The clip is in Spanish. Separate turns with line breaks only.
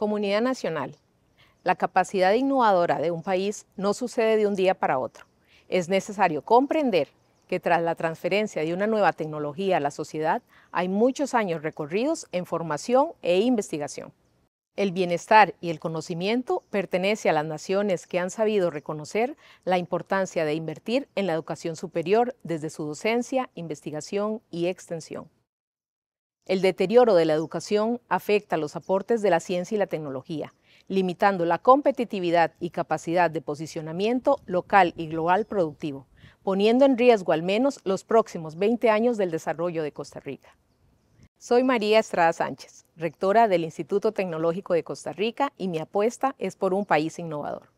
Comunidad nacional, la capacidad innovadora de un país no sucede de un día para otro. Es necesario comprender que tras la transferencia de una nueva tecnología a la sociedad hay muchos años recorridos en formación e investigación. El bienestar y el conocimiento pertenece a las naciones que han sabido reconocer la importancia de invertir en la educación superior desde su docencia, investigación y extensión. El deterioro de la educación afecta los aportes de la ciencia y la tecnología, limitando la competitividad y capacidad de posicionamiento local y global productivo, poniendo en riesgo al menos los próximos 20 años del desarrollo de Costa Rica. Soy María Estrada Sánchez, rectora del Instituto Tecnológico de Costa Rica, y mi apuesta es por un país innovador.